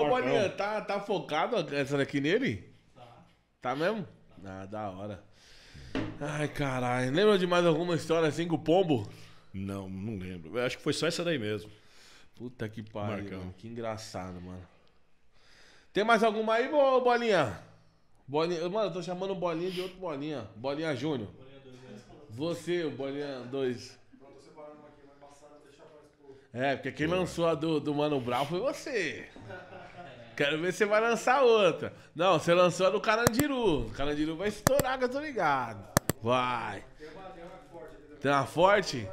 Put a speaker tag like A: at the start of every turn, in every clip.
A: Ô, Bolinha, tá, tá focado essa daqui nele? Tá. Tá mesmo? Tá. Ah, da hora. Ai, caralho. Lembra de mais alguma história assim com o Pombo? Não, não lembro. Eu acho que foi só essa daí mesmo. Puta que pariu, mano. Que engraçado, mano. Tem mais alguma aí, Bolinha? Bolinha. Mano, eu tô chamando Bolinha de outro Bolinha. Bolinha Júnior. Bolinha 2. Né? Você, Bolinha 2. É, porque quem lançou a do, do Mano Brau foi você. Quero ver se você vai lançar outra. Não, você lançou a do Carandiru. O Carandiru vai estourar, que eu tô ligado. Vai. Tem uma forte?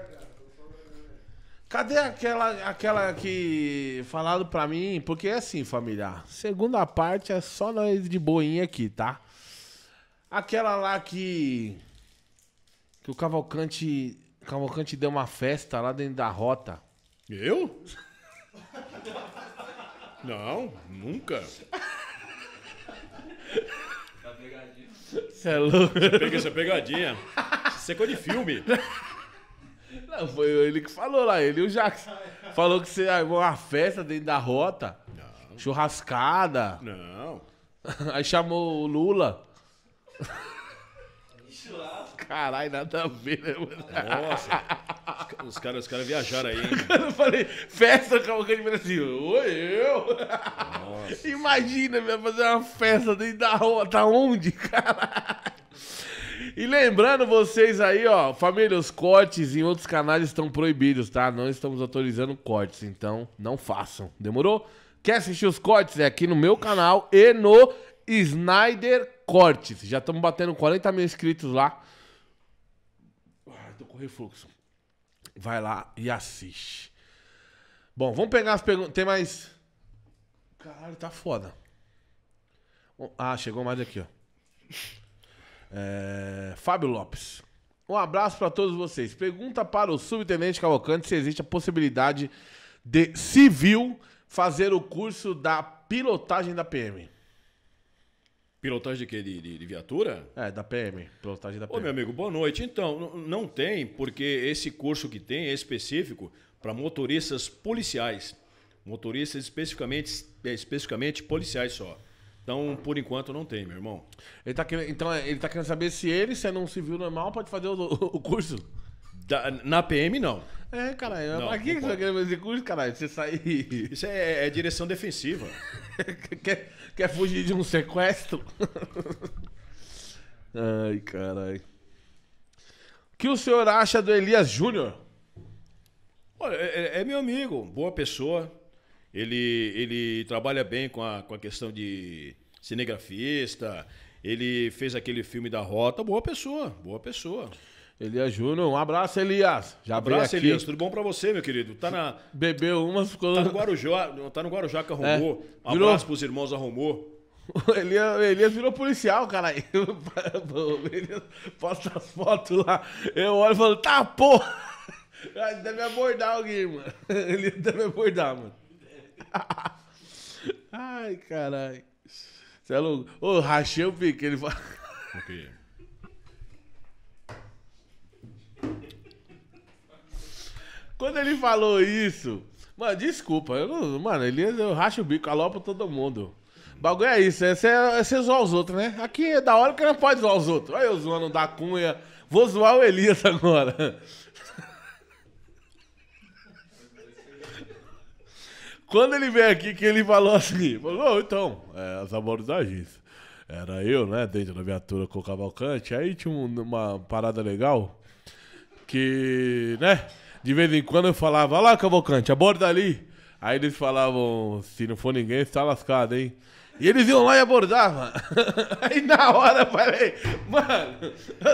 A: Cadê aquela, aquela que falaram pra mim? Porque é assim, família. Segunda parte é só nós de boinha aqui, tá? Aquela lá que. Que o Cavalcante. Cavalcante deu uma festa lá dentro da rota. Eu? Não, nunca. Tá pegadinha. Você é louco. Você pega essa pegadinha. Você é de filme. Não, foi ele que falou lá, ele e o Jackson. Falou que você armou uma festa dentro da rota. Não. Churrascada. Não. Aí chamou o Lula. Caralho, nada a ver, né, mano? Nossa. Os caras cara viajaram aí. eu falei, festa de Brasil. Oi, eu. Nossa. Imagina, meu, fazer uma festa dentro da rua. Tá onde, cara? E lembrando vocês aí, ó, família, os cortes em outros canais estão proibidos, tá? Não estamos autorizando cortes, então não façam. Demorou? Quer assistir os cortes? É aqui no meu canal e no Snyder Cortes. Já estamos batendo 40 mil inscritos lá. Ai, ah, tô com refluxo. Vai lá e assiste. Bom, vamos pegar as perguntas. Tem mais. Caralho, tá foda. Ah, chegou mais aqui, ó. É... Fábio Lopes. Um abraço para todos vocês. Pergunta para o subtenente Cavalcante se existe a possibilidade de civil fazer o curso da pilotagem da PM.
B: Pilotagem de quê? De, de, de, viatura? É, da PM. Pilotagem da PM. Ô, meu amigo, boa noite. Então, não tem, porque esse curso que tem é específico para motoristas policiais. Motoristas especificamente, é, especificamente policiais só. Então, por enquanto, não tem, meu irmão. Ele tá querendo, então, é, ele tá querendo saber
A: se ele, sendo um civil normal, pode fazer o, o curso. Da, na PM, não. É, caralho. É, pra que, que você quer fazer curso, caralho? Você sair. Isso é, é direção defensiva. quer, quer fugir de um sequestro? Ai, caralho. O que o senhor acha do Elias Júnior?
B: Olha, é, é, é, meu amigo, boa pessoa. Ele, ele trabalha bem com a, com a questão de cinegrafista. Ele fez aquele filme da Rota.
A: Boa pessoa, boa pessoa. Elias Júnior, um abraço, Elias. Já abraço, aqui. Elias. Tudo bom pra você, meu querido? Tá na. Bebeu uma, ficou. Tá no Guarujá, tá no Guarujá que arrumou. É. Um abraço pros irmãos arrumou. O Elias, Elias virou policial, cara. o Elias posta as fotos lá. Eu olho e falo, tá, porra! Deve abordar alguém, mano. Ele deve abordar, mano. Ai, caralho. Você é louco. Ô, rachei o pique. Ele fala. Okay. Quando ele falou isso. Mano, desculpa. Eu não, mano, Elias, eu racho o bico, alopo todo mundo. Bagulho é isso, é você é zoar os outros, né? Aqui é da hora que não pode zoar os outros. Olha eu zoando da cunha. Vou zoar o Elias agora. Quando ele veio aqui, que ele falou assim, falou, oh, então, é, as abordagens. Era eu, né, dentro da viatura com o Cavalcante, aí tinha uma parada legal, que, né, de vez em quando eu falava, olha lá, Cavalcante, aborda ali. Aí eles falavam, se não for ninguém, está lascado, hein? E eles iam lá e abordavam. Aí na hora eu falei, mano,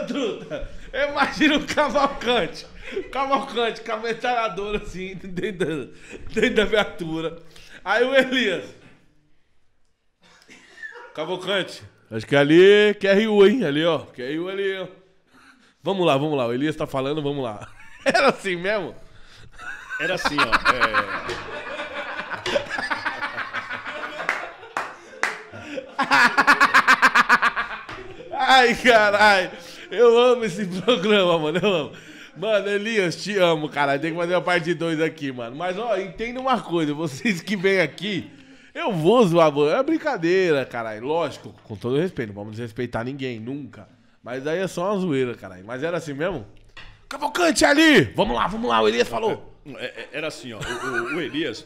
A: Druta, imagina o Cavalcante. Cavalcante, com a metralhadora assim, dentro da, dentro da viatura. Aí o Elias. Cavalcante, acho que ali é QRU, hein? Ali, ó. QRU ali, ó. Vamos lá, vamos lá. O Elias tá falando, vamos lá. Era assim mesmo? Era assim, ó. É...
B: Ai, caralho.
A: Eu amo esse programa, mano. Eu amo. Mano, Elias, te amo, cara. Tem que fazer a parte 2 aqui, mano. Mas, ó, entenda uma coisa. Vocês que vêm aqui, eu vou zoar. É brincadeira, caralho. Lógico, com todo respeito. Não vamos desrespeitar ninguém, nunca. Mas aí é só uma zoeira, caralho. Mas era assim mesmo? Cavalcante é ali! Vamos lá, vamos lá, o Elias falou.
B: É, é, era assim, ó. O, o, o Elias,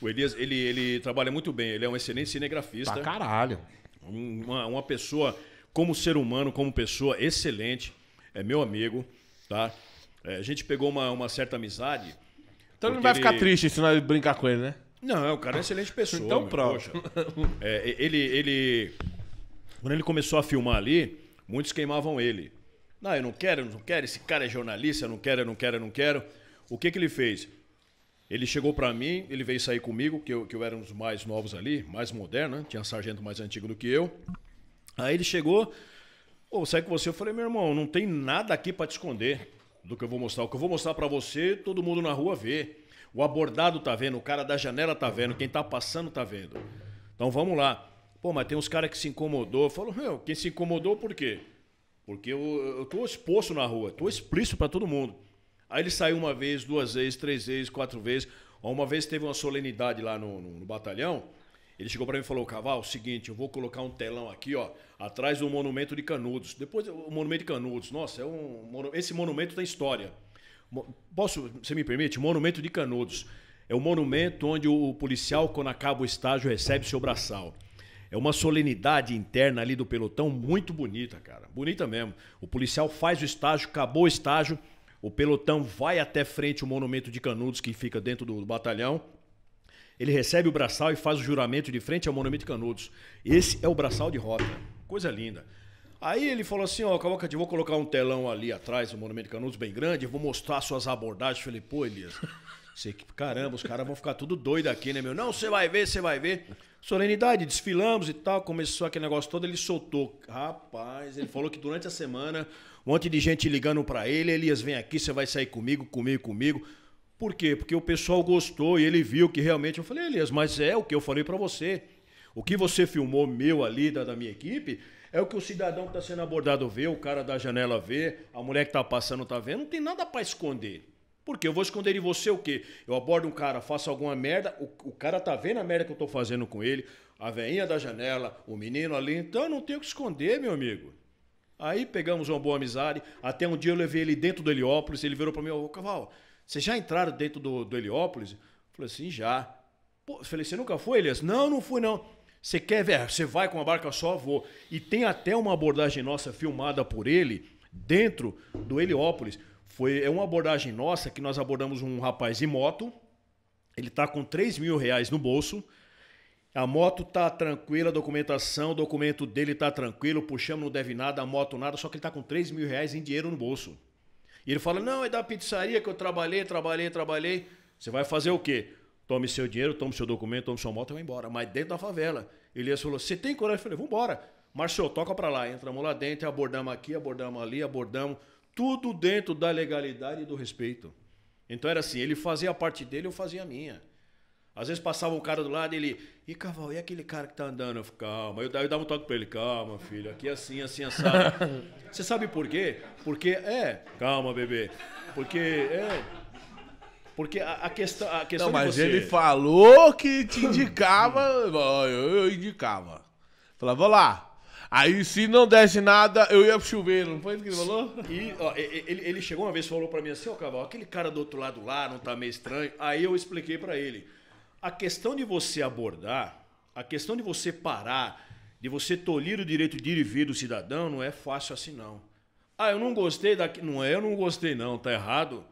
B: o Elias, ele, ele trabalha muito bem, ele é um excelente cinegrafista. Pra caralho. Uma, uma pessoa, como ser humano, como pessoa, excelente. É meu amigo, tá? É, a gente pegou uma, uma certa amizade.
A: Então ele não vai ficar ele... triste se nós brincar com ele, né?
B: Não, o cara é uma excelente pessoa. Então, pronto. É, ele, ele. Quando ele começou a filmar ali, muitos queimavam ele. Não, eu não quero, eu não quero, esse cara é jornalista, eu não quero, eu não quero, eu não quero. O que, que ele fez? Ele chegou para mim, ele veio sair comigo, que eu, que eu era um dos mais novos ali, mais moderno, né? tinha um sargento mais antigo do que eu. Aí ele chegou, ou sai com você. Eu falei, meu irmão, não tem nada aqui para te esconder do que eu vou mostrar. O que eu vou mostrar para você, todo mundo na rua vê. O abordado tá vendo, o cara da janela tá vendo, quem tá passando tá vendo. Então vamos lá. Pô, mas tem uns caras que se incomodou. Falou, meu, quem se incomodou por quê? Porque eu, eu tô exposto na rua, tô explícito para todo mundo. Aí ele saiu uma vez, duas vezes, três vezes, quatro vezes. Uma vez teve uma solenidade lá no, no, no batalhão. Ele chegou para mim e falou: Caval, seguinte, eu vou colocar um telão aqui, ó, atrás do monumento de Canudos. Depois, o monumento de Canudos, nossa, é um, esse monumento tem história. Posso, você me permite? Monumento de Canudos. É o monumento onde o policial, quando acaba o estágio, recebe seu braçal. É uma solenidade interna ali do pelotão muito bonita, cara. Bonita mesmo. O policial faz o estágio, acabou o estágio, o pelotão vai até frente o monumento de Canudos que fica dentro do batalhão. Ele recebe o braçal e faz o juramento de frente ao monumento de Canudos. Esse é o braçal de rota. Coisa linda. Aí ele falou assim, ó, Cavalcante, vou colocar um telão ali atrás, do Monumento de Canudos, bem grande, vou mostrar suas abordagens. Eu falei, pô, Elias, você, caramba, os caras vão ficar tudo doido aqui, né, meu? Não, você vai ver, você vai ver. Solenidade, desfilamos e tal, começou aquele negócio todo, ele soltou. Rapaz, ele falou que durante a semana, um monte de gente ligando para ele, Elias, vem aqui, você vai sair comigo, comigo, comigo. Por quê? Porque o pessoal gostou e ele viu que realmente. Eu falei, Elias, mas é o que eu falei para você. O que você filmou meu ali, da, da minha equipe, é o que o cidadão que está sendo abordado vê, o cara da janela vê, a mulher que está passando está vendo, não tem nada para esconder. Porque eu vou esconder em você o quê? Eu abordo um cara, faço alguma merda, o, o cara tá vendo a merda que eu tô fazendo com ele, a veinha da janela, o menino ali, então eu não tenho o que esconder, meu amigo. Aí pegamos uma boa amizade, até um dia eu levei ele dentro do Heliópolis, ele virou para mim, ô Caval, vocês já entraram dentro do, do Heliópolis? Eu falei assim, já. Pô, falei, você nunca foi, Elias? Não, não fui não. Você quer ver? Você vai com uma barca só, vou. E tem até uma abordagem nossa filmada por ele dentro do Heliópolis. Foi, é uma abordagem nossa que nós abordamos um rapaz em moto. Ele está com 3 mil reais no bolso. A moto tá tranquila, a documentação, o documento dele tá tranquilo, puxamos, não deve nada, a moto nada, só que ele tá com 3 mil reais em dinheiro no bolso. E ele fala: não, é da pizzaria que eu trabalhei, trabalhei, trabalhei. Você vai fazer o quê? Tome seu dinheiro, tome seu documento, tome sua moto e vai embora. Mas dentro da favela. Elias falou: você tem coragem? Eu falei: vambora. Marcio, toca para lá. Entramos lá dentro, abordamos aqui, abordamos ali, abordamos. Tudo dentro da legalidade e do respeito. Então era assim, ele fazia a parte dele, eu fazia a minha. Às vezes passava um cara do lado e ele, e cavalo, e aquele cara que tá andando? Eu falei, calma. Eu, eu dava um toque pra ele, calma, filho, aqui é assim, assim, assado. Você sabe por quê? Porque, é, calma, bebê. Porque, é. Porque a, a questão. A questão Não, mas você... ele
A: falou que te indicava, eu, eu indicava. Falava, vou lá, Aí, se não desse nada, eu ia pro chuveiro. Não foi isso que ele
B: falou? E, ó, ele, ele chegou uma vez e falou pra mim assim, ó cavalo Caval, aquele cara do outro lado lá não tá meio estranho? Aí eu expliquei pra ele. A questão de você abordar, a questão de você parar, de você tolir o direito de ir e vir do cidadão, não é fácil assim, não. Ah, eu não gostei daqui. Não é, eu não gostei, não. Tá errado.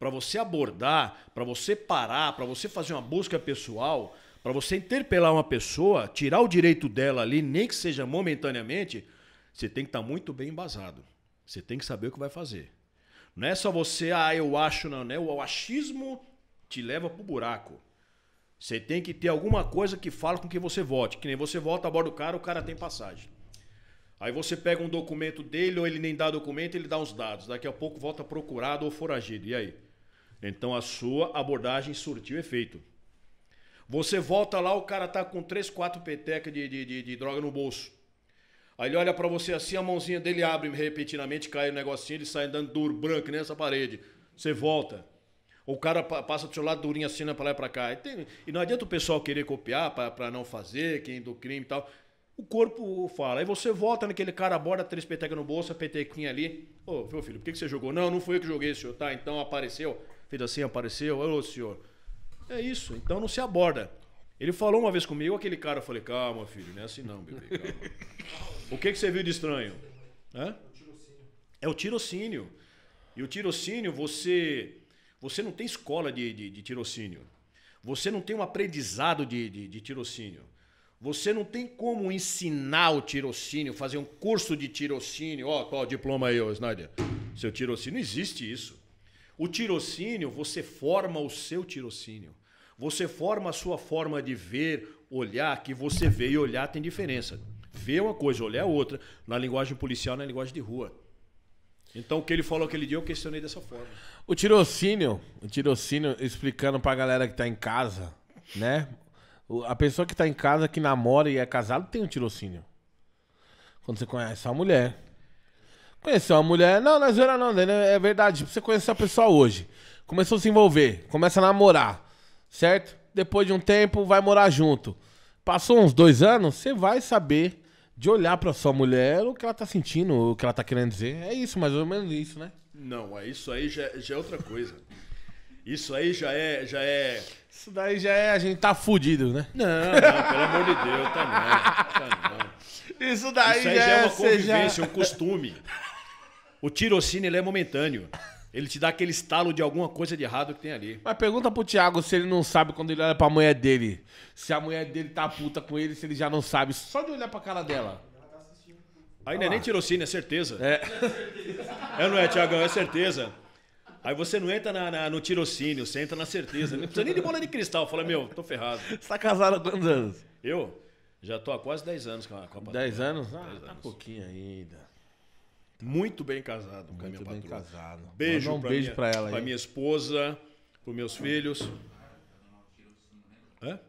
B: Para você abordar, para você parar, para você fazer uma busca pessoal, para você interpelar uma pessoa, tirar o direito dela ali, nem que seja momentaneamente, você tem que estar tá muito bem embasado. Você tem que saber o que vai fazer. Não é só você, ah, eu acho, não, né? O achismo te leva pro buraco. Você tem que ter alguma coisa que fala com que você vote. Que nem você vota a bordo do cara, o cara tem passagem. Aí você pega um documento dele, ou ele nem dá documento, ele dá uns dados. Daqui a pouco volta procurado ou foragido. E aí? Então a sua abordagem surtiu efeito. Você volta lá, o cara tá com três, quatro petecas de, de, de, de droga no bolso. Aí ele olha para você assim, a mãozinha dele abre repentinamente, cai o um negocinho, ele sai andando duro, branco, nessa parede. Você volta. O cara passa do seu lado durinho assim, né, pra lá e pra cá. E, tem, e não adianta o pessoal querer copiar para não fazer, quem é do crime e tal. O corpo fala. Aí você volta naquele cara, aborda três petecas no bolso, a petequinha ali. Ô, oh, meu filho, por que, que você jogou? Não, não fui eu que joguei, senhor. Tá, então apareceu. Fez assim, apareceu. Ô, senhor. É isso, então não se aborda. Ele falou uma vez comigo, aquele cara, eu falei, calma, filho, não é assim não, bebê, calma. o que, que você viu de estranho? É o tirocínio. E o tirocínio, você você não tem escola de, de, de tirocínio. Você não tem um aprendizado de, de, de tirocínio. Você não tem como ensinar o tirocínio, fazer um curso de tirocínio. Ó, oh, qual o diploma aí, ô Snyder? Seu tirocínio, existe isso. O tirocínio, você forma o seu tirocínio. Você forma a sua forma de ver, olhar, que você vê e olhar tem diferença. Ver é uma coisa, olhar é outra. Na linguagem policial, na linguagem de rua. Então o que ele falou aquele dia eu questionei dessa forma.
A: O tirocínio, o tirocínio, explicando pra galera que tá em casa, né? A pessoa que tá em casa, que namora e é casado, tem um tirocínio. Quando você conhece a mulher. Conheceu uma mulher. Não, não é zoeira não, é verdade. Você conheceu a pessoa hoje. Começou a se envolver, começa a namorar, certo? Depois de um tempo, vai morar junto. Passou uns dois anos, você vai saber de olhar pra sua mulher o que ela tá sentindo, o que ela tá querendo dizer. É isso, mais ou menos isso, né?
B: Não, é isso aí já, já é outra coisa. Isso aí já é, já é.
A: Isso daí já é, a gente tá fudido, né? Não, não pelo amor de Deus, tá não, tá não. Isso daí isso já, já, é, é uma convivência, já... um costume. O tirocínio ele é momentâneo. Ele te dá aquele estalo de alguma coisa de errado que tem ali. Mas pergunta pro Thiago se ele não sabe quando ele olha pra mulher dele. Se a mulher dele tá puta com ele, se ele já não sabe. Só de olhar pra cara dela. Aí não é nem tirocínio, é certeza. É.
B: é não é, Thiagão? É certeza. Aí você não entra na, na, no tirocínio, você entra na certeza. Não precisa nem de bola de cristal. Fala, meu, tô ferrado. Você
A: tá casado há quantos anos?
B: Eu? Já tô há quase 10 anos com a, com 10 anos? Ah, 10 tá anos. tá pouquinho ainda. Tá. Muito bem casado Muito com a minha patroa. Muito bem casado. Beijo um pra beijo minha, pra ela. Pra minha esposa, pros meus filhos.
A: Hã?